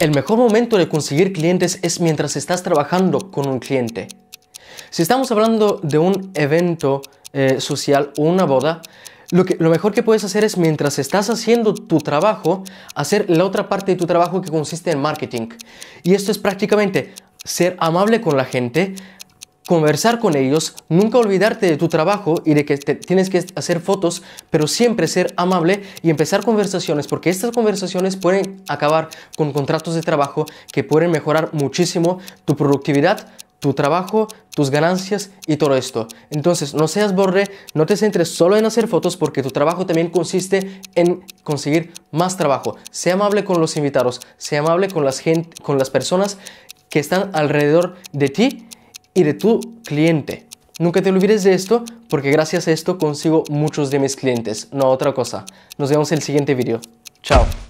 El mejor momento de conseguir clientes es mientras estás trabajando con un cliente. Si estamos hablando de un evento eh, social o una boda, lo, que, lo, mejor que puedes hacer es mientras estás haciendo tu trabajo, hacer la otra parte de tu trabajo que consiste en marketing. Y esto es prácticamente ser amable con la gente, conversar con ellos, nunca olvidarte de tu trabajo y de que tienes que hacer fotos, pero siempre ser amable y empezar conversaciones, porque estas conversaciones pueden acabar con contratos de trabajo que pueden mejorar muchísimo tu productividad, tu trabajo, tus ganancias y todo esto. Entonces, no seas borre, no te centres solo en hacer fotos porque tu trabajo también consiste en conseguir más trabajo. Sea amable con los invitados, sea amable con las, gente, con las personas que están alrededor de ti y de tu cliente. Nunca te olvides de esto porque gracias a esto consigo muchos de mis clientes, no otra cosa. Nos vemos en el siguiente video. Chao.